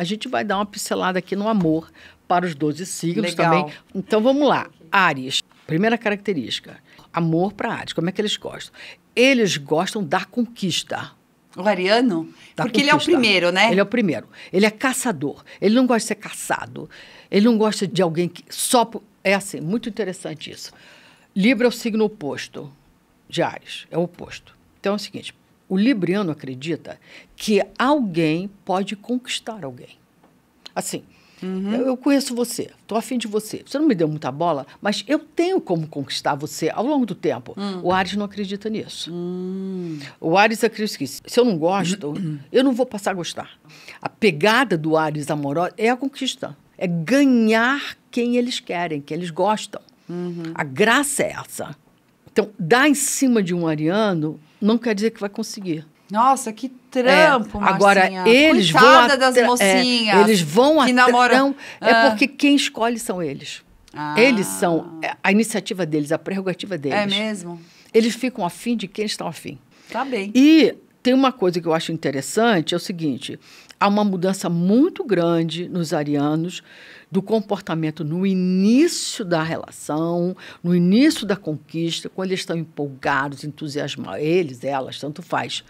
a gente vai dar uma pincelada aqui no amor para os 12 signos Legal. também. Então vamos lá. Ares, primeira característica, amor para Ares. Como é que eles gostam? Eles gostam da conquista. O ariano? Da Porque conquista. ele é o primeiro, né? Ele é o primeiro. Ele é caçador. Ele não gosta de ser caçado. Ele não gosta de alguém que só é assim, muito interessante isso. Libra é o signo oposto de Ares, é o oposto. Então é o seguinte, o libriano acredita que alguém pode conquistar alguém. Assim, uhum. eu, eu, conheço você, estou afim de você. Você não me deu muita bola, mas eu tenho como conquistar você ao longo do tempo. Uhum. O Ares não acredita nisso. Uhum. O Ares acredita que se eu não gosto, eu não vou passar a gostar. A pegada do Ares amorosa é a conquista. É ganhar quem eles querem, quem eles gostam. Uhum. A graça é essa. Então, dar em cima de um ariano não quer dizer que vai conseguir. Nossa, que é, trampo, é, Agora, eles vão das é, mocinhas. É, eles vão que namoram. Não, é ah. porque quem escolhe são eles. Ah. Eles são é, a iniciativa deles, a prerrogativa deles. É mesmo? Eles ficam afim de quem estão afim. Tá bem. E tem uma coisa que eu acho interessante, é o seguinte, há uma mudança muito grande nos arianos do comportamento no início da relação, no início da conquista, quando eles estão empolgados, entusiasmados, eles, elas, tanto faz.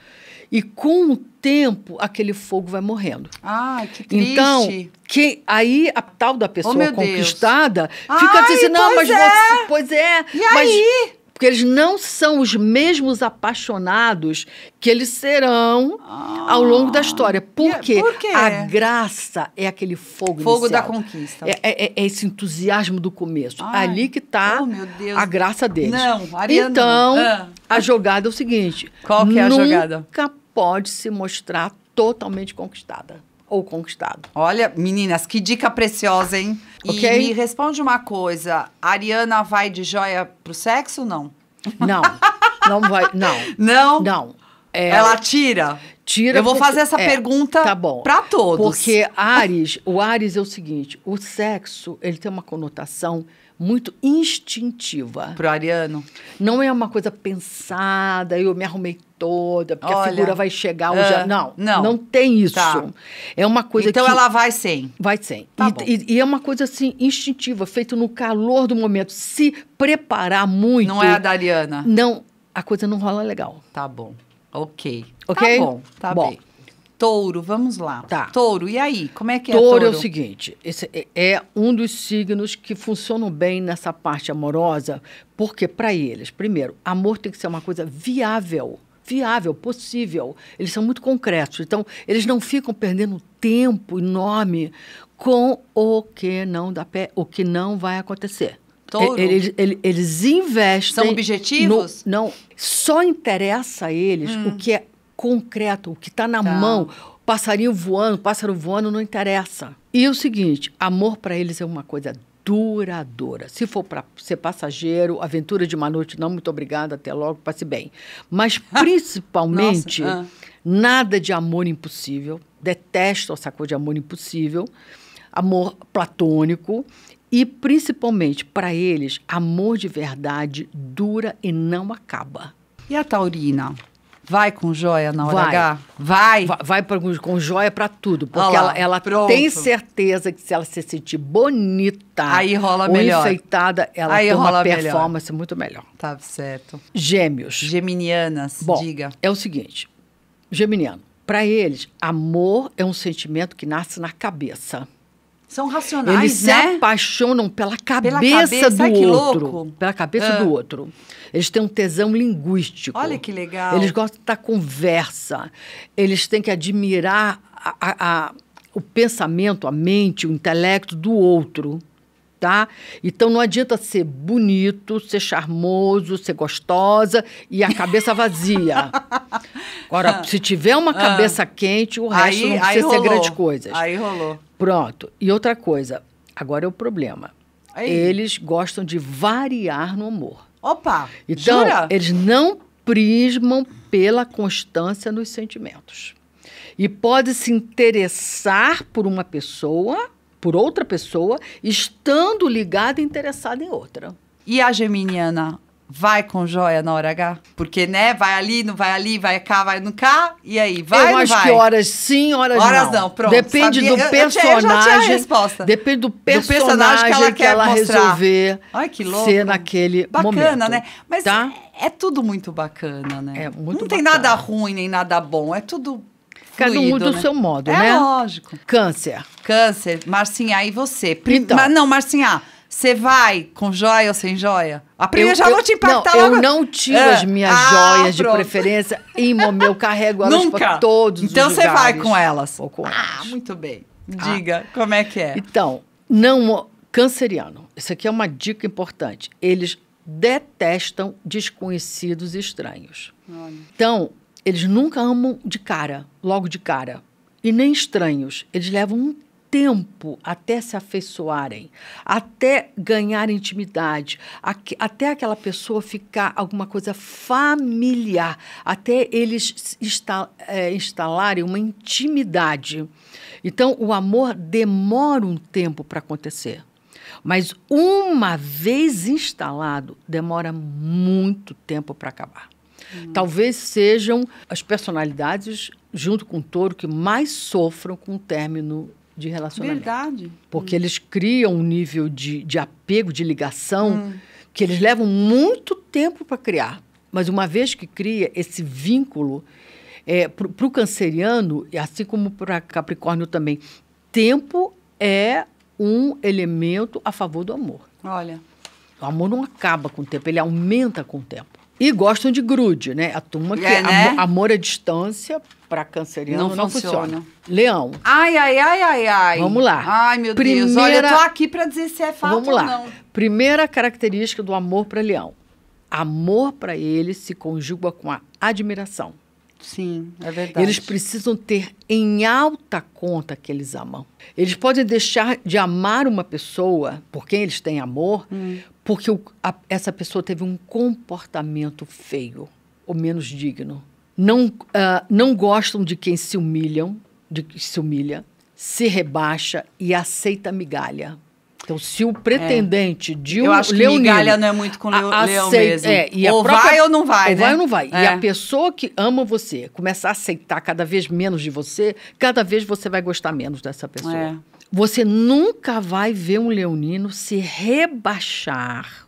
E com o tempo, aquele fogo vai morrendo. Ah, que então, triste. Então, que, aí a tal da oh, pessoa oh, conquistada Deus. fica Ai, dizendo, não, mas é. você... Pois é. E mas, aí? Porque eles não são os mesmos apaixonados que eles serão ah. ao longo da história. Porque é, Por quê? a graça é aquele fogo Fogo da conquista. É, é, é, é, esse entusiasmo do começo. Ai. Ali que está oh, a graça deles. Não, Ariana, Então, ah. a jogada é o seguinte. Qual que é a nunca jogada? Nunca pode se mostrar totalmente conquistada ou conquistado. Olha, meninas, que dica preciosa, hein? Okay? E me responde uma coisa: a Ariana vai de joia pro sexo ou não? Não. Não vai. Não. Não? Não. É, ela tira? Tira. Eu vou fazer essa é, pergunta tá bom, pra todos. Porque Ares, o Ares é o seguinte: o sexo, ele tem uma conotação muito instintiva. Pro ariano. Não é uma coisa pensada, eu me arrumei toda, porque Olha, a figura vai chegar. Uh, não, não, não tem isso. Tá. É uma coisa então que... ela vai sem. Vai sem. Tá e, e, e, é uma coisa assim, instintiva, feito no calor do momento. Se preparar muito. Não é a Dariana. Não, a coisa não rola legal. Tá bom. Ok. Ok? Tá bom, tá bom. bem. Touro, vamos lá. Tá. Touro, e aí? Como é que touro é touro? Touro é o seguinte, esse é, é um dos signos que funcionam bem nessa parte amorosa, porque para eles, primeiro, amor tem que ser uma coisa viável viável, possível. Eles são muito concretos. Então, eles não ficam perdendo tempo enorme com o que não dá pé, o que não vai acontecer. Touro. Eles, eles, eles investem. São objetivos? No, não. Só interessa a eles hum. o que é concreto, o que está na tá. mão. Passarinho voando, pássaro voando, não interessa. E o seguinte, amor para eles é uma coisa duradoura. Se for para ser passageiro, aventura de uma noite, não, muito obrigada, até logo, passe bem. Mas principalmente, ah. nada de amor impossível. Detesto essa coisa de amor impossível. Amor platônico. E principalmente para eles, amor de verdade dura e não acaba. E a Taurina? Vai com joia na hora vai. H? Vai. Vai, vai pra, com joia para tudo. Porque ela, ela tem certeza que se ela se sentir bonita, aí rola ou melhor. enfeitada, ela aí tem uma performance melhor. muito melhor. Tá certo. Gêmeos. Geminianas, Bom, diga. É o seguinte: Geminiano, para eles, amor é um sentimento que nasce na cabeça. São racionais, Eles né? se apaixonam pela cabeça, pela cabeça do outro. Pela cabeça ah. do outro. Eles têm um tesão linguístico. Olha que legal. Eles gostam da conversa. Eles têm que admirar a, a, a, o pensamento, a mente, o intelecto do outro. Tá? Então não adianta ser bonito, ser charmoso, ser gostosa e a cabeça vazia. Agora, ah. se tiver uma ah. cabeça ah, quente, o resto aí, não precisa ser grandes coisas. Aí rolou. Pronto. E outra coisa, agora é o problema. Aí. Eles gostam de variar no amor Opa! Então, jura? eles não prismam pela constância nos sentimentos. E pode se interessar por uma pessoa, por outra pessoa, estando ligada e interessada em outra. E a geminiana? vai com joia na hora H? Porque, né, vai ali, não vai ali, vai cá, vai no cá, e aí, vai Eu acho vai? que horas sim, horas, horas não. não. pronto. Depende Sabia? do personagem. Eu, já tinha a resposta. Depende do personagem, do personagem que ela, que ela resolver Ai, que louco. ser naquele bacana, momento. Bacana, né? Mas tá? É, é, tudo muito bacana, né? É muito Não tem nada ruim nem nada bom, é tudo Cada um muda o né? seu modo, é né? É lógico. Câncer. Câncer. Marcinha, e você? Prim... Então. Mas não, Marcinha... Você vai com joia ou sem joia? A primeira eu, já eu, te empatar. não, logo. Eu não tiro é. as minhas ah, joias pronto. de preferência. Imo, eu carrego elas Nunca. pra todos então os lugares. Então você vai com elas. Ou com ah, elas. muito bem. Ah. Diga, ah. como é que é? Então, não canceriano. Isso aqui é uma dica importante. Eles detestam desconhecidos e estranhos. Olha. Então, eles nunca amam de cara, logo de cara. E nem estranhos. Eles levam um tempo até se afeiçoarem, até ganhar intimidade, até aquela pessoa ficar alguma coisa familiar, até eles é, instalarem uma intimidade. Então, o amor demora um tempo para acontecer. Mas uma vez instalado, demora muito tempo para acabar. Hum. Talvez sejam as personalidades, junto com o touro, que mais sofram com o término de relacionamento. Verdade. Porque hum. eles criam um nível de, de apego, de ligação, hum. que eles levam muito tempo para criar. Mas uma vez que cria esse vínculo, é, para o canceriano, assim como para Capricórnio também, tempo é um elemento a favor do amor. Olha. O amor não acaba com o tempo, ele aumenta com o tempo. E gostam de grude, né? A turma que é, né? amor, amor à distância para canceriano não, não funciona. funciona. Leão. Ai, ai, ai, ai, ai. Vamos lá. Ai, meu Primeira... Deus. Olha, eu tô aqui para dizer se é fato Vamos lá. ou não. Primeira característica do amor para leão. Amor para ele se conjuga com a admiração. Sim, é verdade. Eles precisam ter em alta conta que eles amam. Eles podem deixar de amar uma pessoa por quem eles têm amor hum porque o, a, essa pessoa teve um comportamento feio ou menos digno. Não, uh, não gostam de quem se humilham, de se humilha, se rebaixa e aceita migalha. Então, se o pretendente é. de um Eu acho que leonino, migalha não é muito com leo, leão aceita, é, mesmo. É, ou própria, vai ou não vai, ou né? vai ou não vai. É. E a é. pessoa que ama você começa a aceitar cada vez menos de você, cada vez você vai gostar menos dessa pessoa. É. Você nunca vai ver um leonino se rebaixar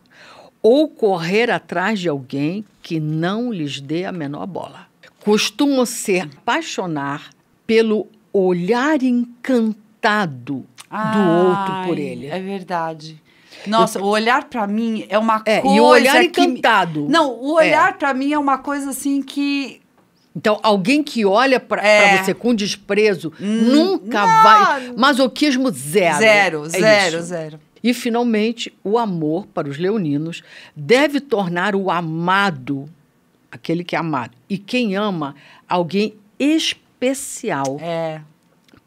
ou correr atrás de alguém que não lhes dê a menor bola. Costumam se apaixonar pelo olhar encantado do outro por ele. É verdade. Nossa, eu... o olhar para mim é uma é, coisa. E o olhar que... encantado. Não, o é. olhar é. para mim é uma coisa assim que então, alguém que olha para é. você com desprezo hum, nunca não. vai. Masoquismo zero. Zero, é zero, isso. zero. E, finalmente, o amor para os leoninos deve tornar o amado aquele que é amado. E quem ama alguém especial. É.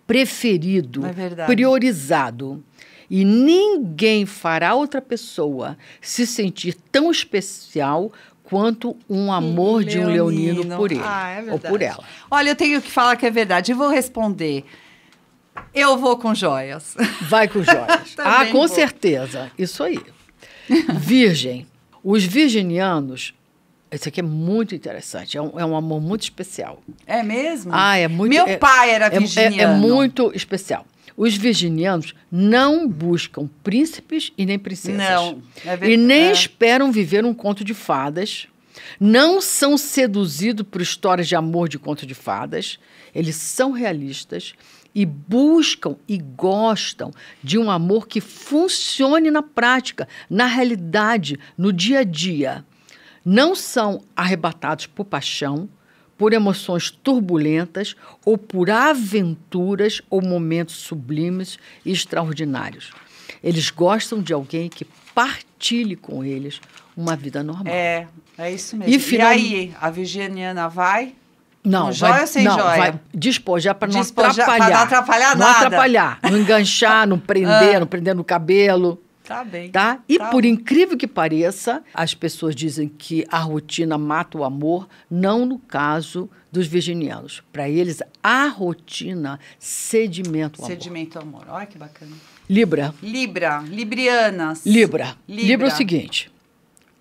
Preferido, é priorizado. E ninguém fará outra pessoa se sentir tão especial quanto um amor de um leonino por ele ah, é ou por ela. Olha, eu tenho que falar que é verdade. Eu vou responder. Eu vou com joias. Vai com joias. Tá ah, com vou. certeza. Isso aí. Virgem. Os virginianos. Isso aqui é muito interessante. É um, é um amor muito especial. É mesmo? Ah, é muito. Meu é, pai era virginiano. É, é, é muito especial. Os virginianos não buscam príncipes e nem princesas. Não. É ver... E nem é. esperam viver um conto de fadas. Não são seduzidos por histórias de amor de conto de fadas. Eles são realistas e buscam e gostam de um amor que funcione na prática, na realidade, no dia a dia. Não são arrebatados por paixão, por emoções turbulentas ou por aventuras ou momentos sublimes e extraordinários. Eles gostam de alguém que partilhe com eles uma vida normal. É, é isso mesmo. E, final... aí, a virginiana vai? Não, com joia vai, sem não, joia? Vai despojar para não atrapalhar. Para não atrapalhar não nada. Não atrapalhar, não enganchar, não prender, ah. não prender no cabelo. Tá bem. Tá? E tá por bem. incrível que pareça, as pessoas dizem que a rotina mata o amor, não no caso dos virginianos. Para eles, a rotina sedimenta o amor. Sedimenta o amor. Olha que bacana. Libra. Libra. Librianas. Libra. Libra. Libra é o seguinte: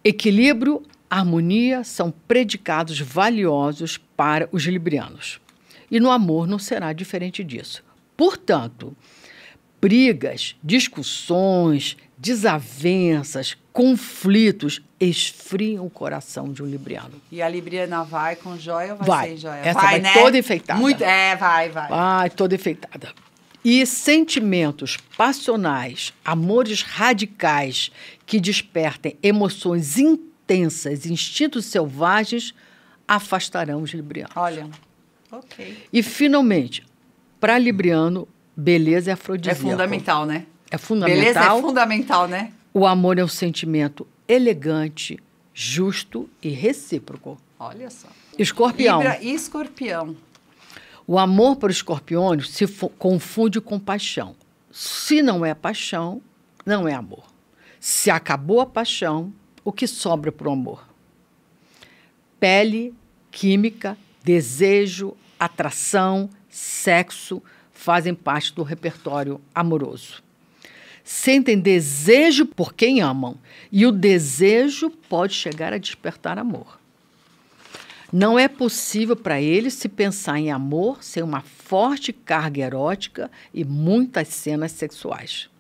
equilíbrio, harmonia são predicados valiosos para os librianos. E no amor não será diferente disso. Portanto, brigas, discussões, desavenças, conflitos esfriam o coração de um libriano. E a libriana vai com joia ou vai, vai. sem joia? Essa vai, vai né? toda enfeitada. Muito, é, vai, vai. Vai toda enfeitada. E sentimentos passionais, amores radicais que despertem emoções intensas, instintos selvagens, afastarão os librianos. Olha, ok. E finalmente, para libriano, Beleza é, é afrodisíaco. É fundamental, né? É fundamental. Beleza é fundamental, né? O amor é um sentimento elegante, justo e recíproco. Olha só. Escorpião. Libra e escorpião. O amor para o Escorpião se confunde com paixão. Se não é paixão, não é amor. Se acabou a paixão, o que sobra para o amor? Pele, química, desejo, atração, sexo, fazem parte do repertório amoroso. Sentem desejo por quem amam, e o desejo pode chegar a despertar amor. Não é possível para eles se pensar em amor sem uma forte carga erótica e muitas cenas sexuais.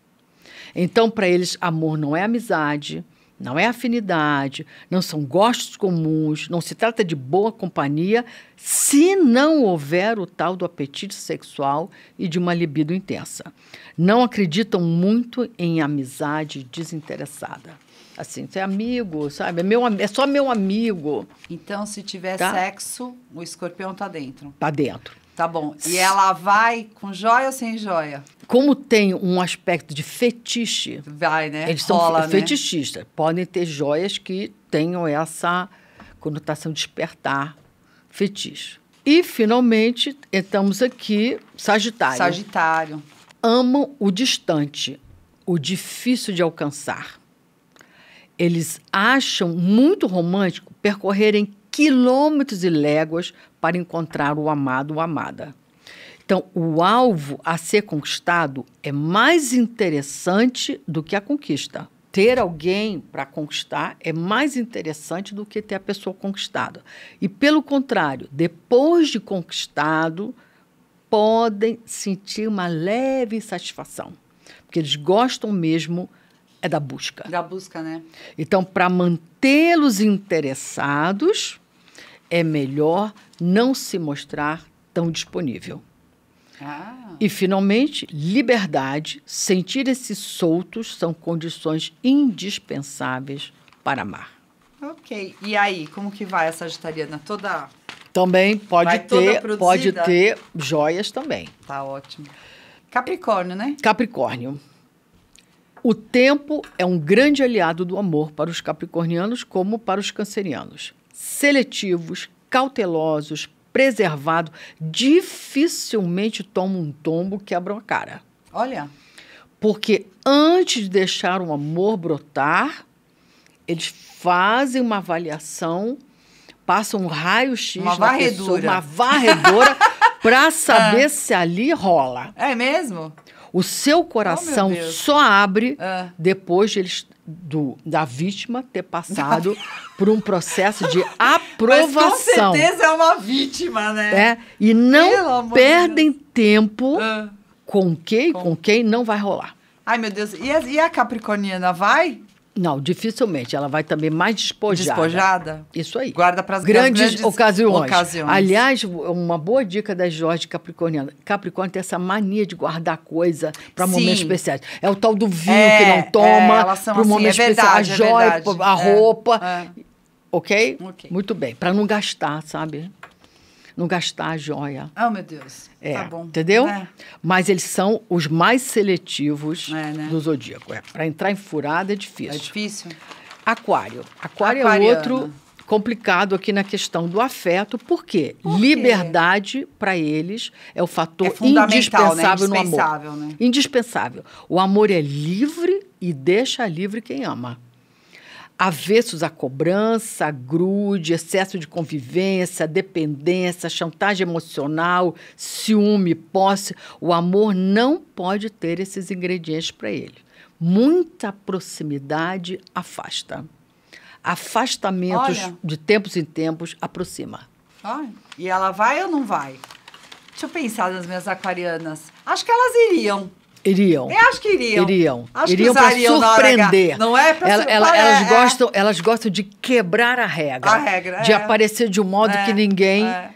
Então, para eles, amor não é amizade, não é afinidade, não são gostos comuns, não se trata de boa companhia se não houver o tal do apetite sexual e de uma libido intensa. Não acreditam muito em amizade desinteressada. Assim, você é amigo, sabe? É, meu, é só meu amigo. Então, se tiver tá? sexo, o escorpião tá dentro. Tá dentro. Tá bom. E ela vai com joia ou sem joia? Como tem um aspecto de fetiche. Vai, né? Eles Rola, são é fetichistas. Né? Podem ter joias que tenham essa conotação de tá despertar fetiche. E, finalmente, estamos aqui, Sagitário. Sagitário. Amam o distante, o difícil de alcançar. Eles acham muito romântico percorrerem quilômetros e léguas para encontrar o amado ou amada. Então, o alvo a ser conquistado é mais interessante do que a conquista. Ter alguém para conquistar é mais interessante do que ter a pessoa conquistada. E, pelo contrário, depois de conquistado, podem sentir uma leve insatisfação, porque eles gostam mesmo é da busca. Da busca, né? Então, para mantê-los interessados, é melhor não se mostrar tão disponível. Ah. E, finalmente, liberdade, sentir-se soltos são condições indispensáveis para amar. Ok. E aí, como que vai essa vegetariana toda? Também pode vai ter, pode ter joias também. Tá ótimo. Capricórnio, né? Capricórnio. O tempo é um grande aliado do amor para os capricornianos como para os cancerianos seletivos, cautelosos, preservados, dificilmente tomam um tombo, quebram a cara. Olha. Porque antes de deixar um amor brotar, eles fazem uma avaliação, passam um raio-x uma na varredura. Pessoa, uma varredora pra ah. saber ah. se ali rola. É mesmo? O seu oh, coração oh, só abre ah. depois de eles, do, da vítima ter passado por um processo de aprovação. Mas com certeza é uma vítima, né? É, e não perdem Deus. tempo ah. com quem, com... com quem não vai rolar. Ai, meu Deus. E a, e a Capricorniana vai? Não, dificilmente. Ela vai também mais despojada. Despojada? Isso aí. Guarda para as grandes, grandes ocasiões. ocasiões. Aliás, uma boa dica da Jorge Capricorniana. Capricórnio tem essa mania de guardar coisa para momentos especiais. É o tal do vinho é, que não é, toma para o um momento assim, é especial. A é joia, verdade, a é. roupa. Ok. Muito bem. Para não gastar, sabe? não gastar a joia. Ah, oh, meu Deus. É, tá bom. Entendeu? É. Mas eles são os mais seletivos é, né? do zodíaco. É, para entrar em furada é difícil. É difícil. Aquário. Aquário Aquariana. é outro complicado aqui na questão do afeto, porque Por liberdade para eles é o fator é indispensável, né? indispensável no amor. Né? Indispensável. O amor é livre e deixa livre quem ama avessos à cobrança, grude, excesso de convivência, dependência, chantagem emocional, ciúme, posse. O amor não pode ter esses ingredientes para ele. Muita proximidade afasta. Afastamentos Olha. de tempos em tempos aproxima. Olha. E ela vai ou não vai? Deixa eu pensar nas minhas aquarianas. Acho que elas iriam. Iriam. Eu acho que iriam. Iriam. Acho iriam para surpreender. Não é para ela, ela, é Elas é. gostam, elas gostam de quebrar a regra. A regra. De é. aparecer de um modo é. que ninguém é.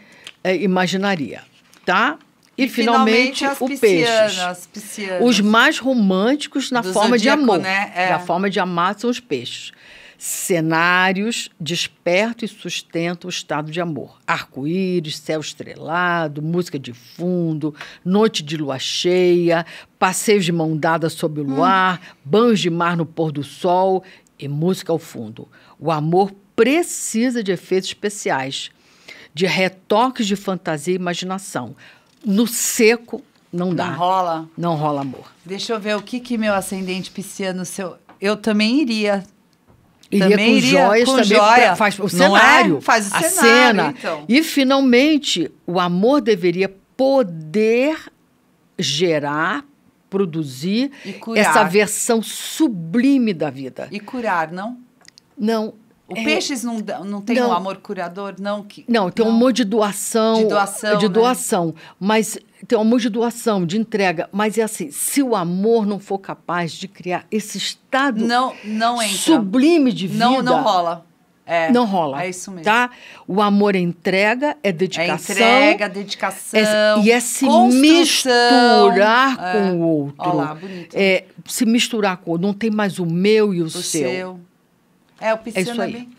É, imaginaria, tá? E, e finalmente, finalmente o piscianas, peixe. Piscianas. Os mais românticos na forma zodíaco, de amor. Né? Na forma de amar são os peixes cenários despertam e sustentam o estado de amor. Arco-íris, céu estrelado, música de fundo, noite de lua cheia, passeios de mão dada sob o hum. luar, hum. banhos de mar no pôr do sol e música ao fundo. O amor precisa de efeitos especiais, de retoques de fantasia e imaginação. No seco, não dá. Não rola? Não rola amor. Deixa eu ver o que que meu ascendente pisciano seu... Eu também iria Iria também com iria joias, com também joia. faz o é? cenário, é? faz o a cena. Então. E finalmente, o amor deveria poder gerar, produzir essa versão sublime da vida. E curar, não? Não, o é... peixes não, não tem não. um amor curador, não? Que, não, tem não. um amor de doação. De doação. É de né? doação. Mas tem um amor de doação, de entrega. Mas é assim, se o amor não for capaz de criar esse estado não, não entra. sublime de vida. Não, não rola. É, não rola. É isso mesmo. Tá? O amor é entrega, é, é dedicação. É entrega, dedicação. É, e é se misturar é, com o é. outro. Olha lá, bonito. É, se misturar com o outro. Não tem mais o meu e o, o seu. seu. É, o piscina é, isso é aí. é bem...